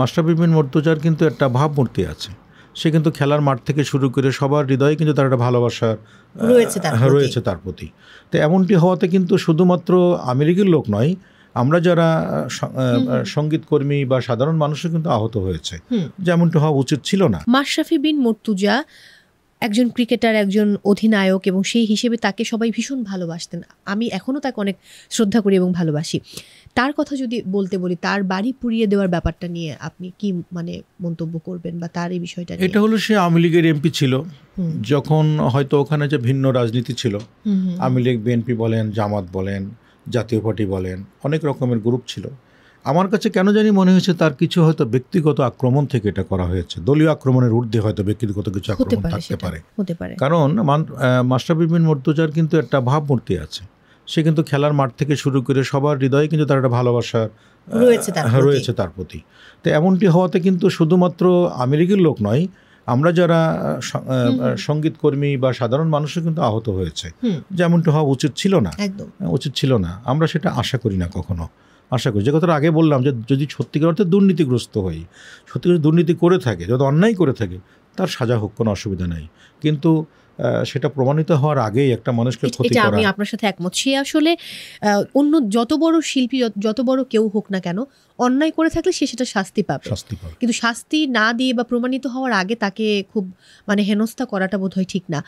মাস্টারবি বিন মর্তুজার কিন্তু একটা ভাবমূর্তি আছে সে কিন্তু খেলার মাঠ থেকে শুরু করে সবার হৃদয়ে কিন্তু তার একটা ভালোবাসা হ্যাঁ, রয়েছে তার প্রতি তো এমনটি হওয়াতে কিন্তু শুধুমাত্র আমেরিকার লোক নয় আমরা যারা সঙ্গীত কর্মী বা সাধারণ মানুষও কিন্তু আহত হয়েছে যেমনটি হওয়া উচিত ছিল না মাশরাফি বিন মর্তুজা একজন ক্রিকেটার একজন অধিনায়ক এবং সেই হিসেবে তাকে সবাই ভীষণ ভালোবাসতেন আমি এখনও তাকে অনেক শ্রদ্ধা করি এবং ভালোবাসি তার কথা যদি বলতে বলি তার বাড়ি পুড়িয়ে দেওয়ার ব্যাপারটা নিয়ে আপনি কি মানে মন্তব্য করবেন বা তার এই বিষয়টা এটা হলো সে আওয়ামী লীগের এমপি ছিল যখন হয়তো ওখানে যে ভিন্ন রাজনীতি ছিল আওয়ামী লীগ বিএনপি বলেন জামাত বলেন জাতীয় পার্টি বলেন অনেক রকমের গ্রুপ ছিল আমার কাছে কেন জানি মনে হয়েছে তার কিছু হয়তো ব্যক্তিগত আক্রমণ থেকে এটা করা হয়েছে দলীয় আক্রমণের ঊর্ধ্বে হয়তো ব্যক্তিগত কিছু আক্রমণ থাকতে পারে কারণ মাস্টার বিপিন মর্তুজার কিন্তু একটা ভাবমূর্তি আছে সে কিন্তু খেলার মাঠ থেকে শুরু করে সবার হৃদয়ে কিন্তু তার একটা ভালোবাসা রয়েছে তার প্রতি তো এমনটি হওয়াতে কিন্তু শুধুমাত্র আমেরিকার লোক নয় আমরা যারা সঙ্গীত কর্মী বা সাধারণ মানুষও কিন্তু আহত হয়েছে যেমনটি হওয়া উচিত ছিল না উচিত ছিল না আমরা সেটা আশা করি না কখনো আশা করি যে কথাটা আগে বললাম যে যদি সত্যিকার অর্থে দুর্নীতিগ্রস্ত হই সত্যিকার দুর্নীতি করে থাকে যদি অন্যায় করে থাকে তার সাজা হোক কোনো অসুবিধা নাই কিন্তু সেটা প্রমাণিত হওয়ার আগেই একটা মানুষকে ক্ষতি করা আমি আপনার সাথে একমত সে আসলে অন্য যত বড় শিল্পী যত বড় কেউ হোক না কেন অন্যায় করে থাকলে সে সেটা শাস্তি পাবে শাস্তি পাবে কিন্তু শাস্তি না দিয়ে বা প্রমাণিত হওয়ার আগে তাকে খুব মানে হেনস্থা করাটা বোধহয় ঠিক না